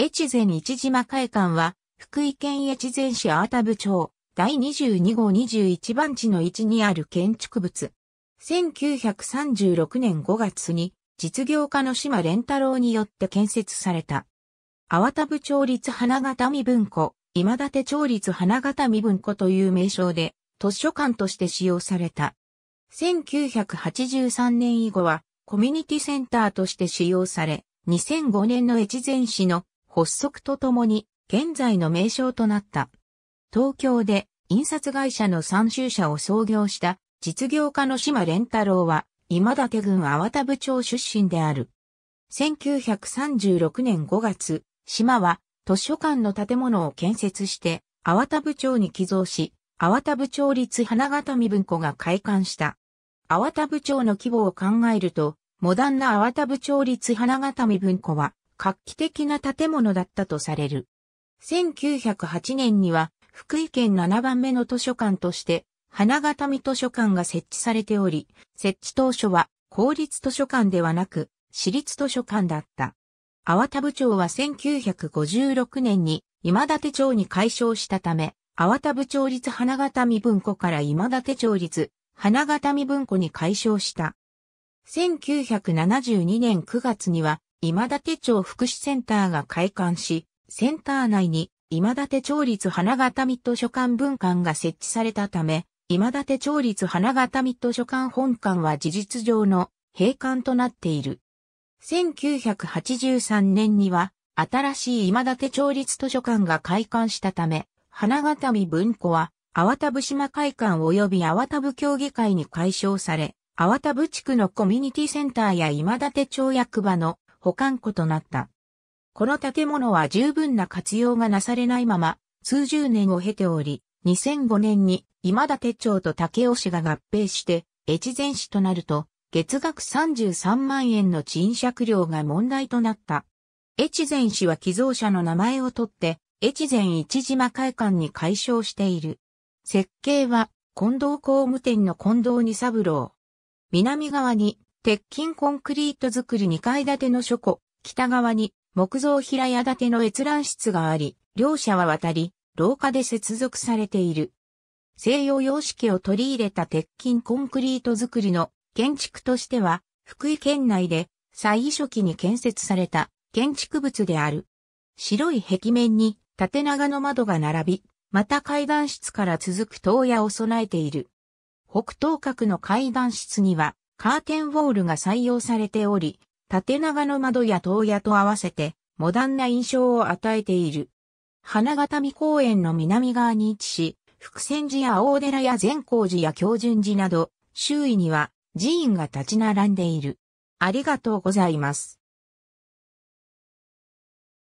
越前一島会館は、福井県越前市ア田部町、第22号21番地の位置にある建築物。1936年5月に、実業家の島連太郎によって建設された。ア田部町立花形未文庫、今立町立花形未文庫という名称で、図書館として使用された。1983年以後は、コミュニティセンターとして使用され、2005年の越前市の発足とともに現在の名称となった。東京で印刷会社の参集者を創業した実業家の島連太郎は今岳郡淡田部長出身である。1936年5月、島は図書館の建物を建設して淡田部長に寄贈し、淡田部長立花形見文庫が開館した。淡田部長の規模を考えると、モダンな淡田部長立花形見文庫は、画期的な建物だったとされる。1908年には福井県7番目の図書館として花形見図書館が設置されており、設置当初は公立図書館ではなく私立図書館だった。粟田部長は1956年に今立町に改称したため、粟田部長立花形見文庫から今立町立花形見文庫に改称した。1972年9月には今立町福祉センターが開館し、センター内に今立町立花形ミッド書館分館が設置されたため、今立町立花形ミッド書館本館は事実上の閉館となっている。1983年には、新しい今立町立図書館が開館したため、花形見文庫は、淡田部島会館及び淡田部協議会に解消され、淡田部地区のコミュニティセンターや今立町役場の保管庫となった。この建物は十分な活用がなされないまま、数十年を経ており、2005年に今田手町と竹尾市が合併して、越前市となると、月額33万円の賃借料が問題となった。越前市は寄贈者の名前を取って、越前一島会館に改称している。設計は、近藤工務店の近藤二三郎。南側に鉄筋コンクリート造り2階建ての書庫、北側に木造平屋建ての閲覧室があり、両者は渡り、廊下で接続されている。西洋様式を取り入れた鉄筋コンクリート造りの建築としては、福井県内で最初期に建設された建築物である。白い壁面に縦長の窓が並び、また階段室から続く塔屋を備えている。北東角の階段室にはカーテンウォールが採用されており、縦長の窓や洞屋と合わせてモダンな印象を与えている。花形見公園の南側に位置し、福泉寺や大寺や善光寺や京順寺など、周囲には寺院が立ち並んでいる。ありがとうございます。